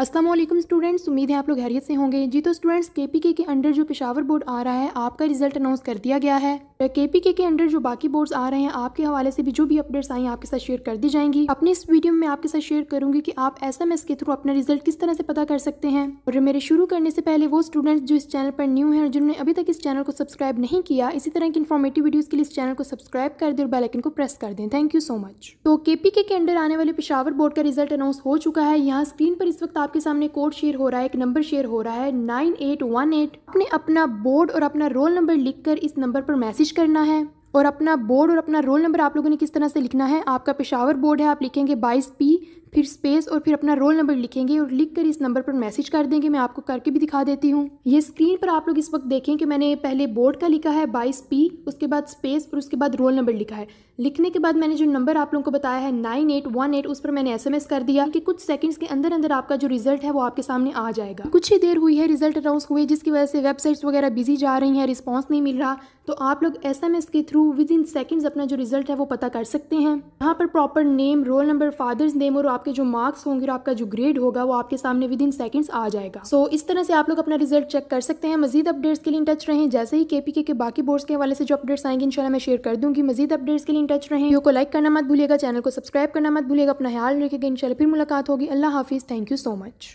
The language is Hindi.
असलम स्टूडेंट्स उम्मीद है आप लोग हैरियत से होंगे जी तो स्टूडेंट्स के पी के अंडर जो पेशावर बोर्ड आ रहा है आपका रिजल्ट अनाउंस कर दिया गया है के पी के, के अंडर जो बाकी बोर्ड आ रहे हैं आपके हवाले से भी जो भी अपडेट्स आई आपके साथ शेयर कर दी जाएंगी अपने इस वीडियो में आपके साथ शेयर करूंगी कि आप एस एम एस के थ्रू अपना रिजल्ट किस तरह से पता कर सकते हैं और मेरे शुरू करने से पहले वो स्टूडेंट्स जो इस चैनल पर न्यू है और जिन्होंने अभी तक इस चैनल को सब्सक्राइब नहीं किया इसी तरह की इन्फॉर्मेटिव वीडियो के लिए इस चैनल को सब्सक्राइब कर दे और बेलाइकन को प्रेस कर दें थैंक यू सो मच तो के पी के, के अंडर आने वाले पिशावर बोर्ड का रिजल्ट अनाउंस हो चुका है यहाँ स्क्रीन पर इस वक्त आपके सामने कोड शेयर हो रहा है एक नंबर शेयर हो रहा है नाइन एट वन एट आपने अपना बोर्ड और अपना रोल नंबर लिखकर इस नंबर पर मैसेज करना है और अपना बोर्ड और अपना रोल नंबर आप लोगों ने किस तरह से लिखना है आपका पेशावर बोर्ड है आप लिखेंगे बाईस पी फिर स्पेस और फिर अपना रोल नंबर लिखेंगे और लिख कर इस नंबर पर मैसेज कर देंगे मैं आपको करके भी दिखा देती हूँ ये स्क्रीन पर आप लोग इस वक्त देखें कि मैंने पहले बोर्ड का लिखा है बाईस पी उसके बाद स्पेस और उसके बाद रोल नंबर लिखा है लिखने के बाद मैंने जो नंबर आप लोगों को बताया है नाइन एट वन एट उस पर मैंने एसएमएस कर दिया कि कुछ सेकंड्स के अंदर अंदर आपका जो रिजल्ट है वो आपके सामने आ जाएगा कुछ ही देर हुई है रिजल्ट अनाउंस हुए जिसकी वजह से वेबसाइट्स वगैरह बिजी जा रही हैं रिस्पॉन्स नहीं मिल रहा तो आप लोग एस के थ्रू विद इन सेकेंड्स अपना जो रिजल्ट है वो पता कर सकते हैं यहाँ पर proper name roll number father's name और आप आपके जो मार्क्स होंगे आपका जो ग्रेड होगा वो आपके सामने विद इन सेकेंड्स आ जाएगा सो so, इस तरह से आप लोग अपना रिजल्ट चेक कर सकते हैं मजीद अपडेट्स के लिए इन टच रहें जैसे ही केपीके के बाकी बोर्ड्स के हवाले से जो अपडेट्स आएंगे इंशाल्लाह मैं शेयर कर दूंगी मजीद अपडेट्स के लिए इन टच रहे वीडियो को लाइक करना मत भूलिएगा चैनल को सब्सक्राइब करना मत भूलिएगा अपना ख्याल रखेगा इंशाल्लाह फिर मुलाकात होगी अल्लाह हाफिज़ थैंक यू सो मच